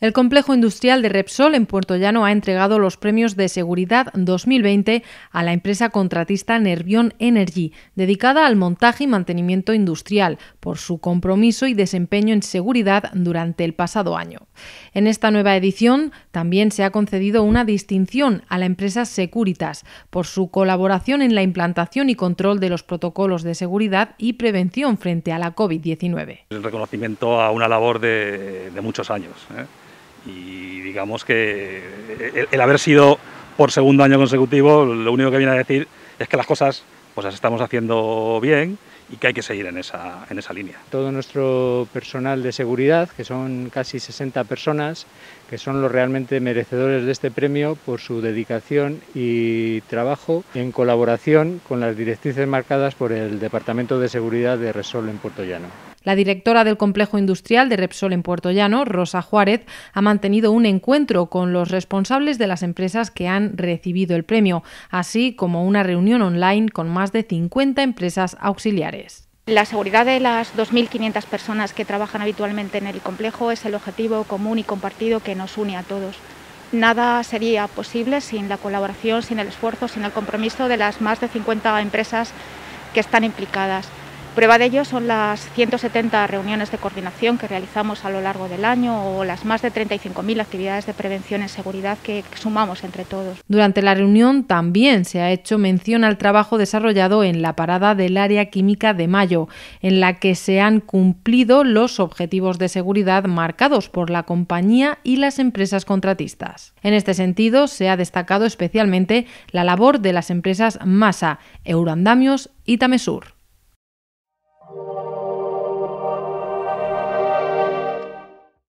El complejo industrial de Repsol en Puerto Llano ha entregado los premios de seguridad 2020 a la empresa contratista Nervión Energy, dedicada al montaje y mantenimiento industrial, por su compromiso y desempeño en seguridad durante el pasado año. En esta nueva edición también se ha concedido una distinción a la empresa Securitas por su colaboración en la implantación y control de los protocolos de seguridad y prevención frente a la COVID-19. El reconocimiento a una labor de, muchos años. ¿eh? Y digamos que el, haber sido por segundo año consecutivo, lo único que viene a decir es que las cosas pues las estamos haciendo bien y que hay que seguir en esa, en esa línea. Todo nuestro personal de seguridad, que son casi 60 personas, que son los realmente merecedores de este premio por su dedicación y trabajo en colaboración con las directrices marcadas por el Departamento de Seguridad de Resol en Puerto Llano. La directora del complejo industrial de Repsol en Puerto Llano, Rosa Juárez, ha mantenido un encuentro con los responsables de las empresas que han recibido el premio, así como una reunión online con más de 50 empresas auxiliares. La seguridad de las 2.500 personas que trabajan habitualmente en el complejo es el objetivo común y compartido que nos une a todos. Nada sería posible sin la colaboración, sin el esfuerzo, sin el compromiso de las más de 50 empresas que están implicadas. Prueba de ello son las 170 reuniones de coordinación que realizamos a lo largo del año o las más de 35.000 actividades de prevención en seguridad que sumamos entre todos. Durante la reunión también se ha hecho mención al trabajo desarrollado en la parada del área química de Mayo, en la que se han cumplido los objetivos de seguridad marcados por la compañía y las empresas contratistas. En este sentido, se ha destacado especialmente la labor de las empresas Masa, Euroandamios y Tamesur.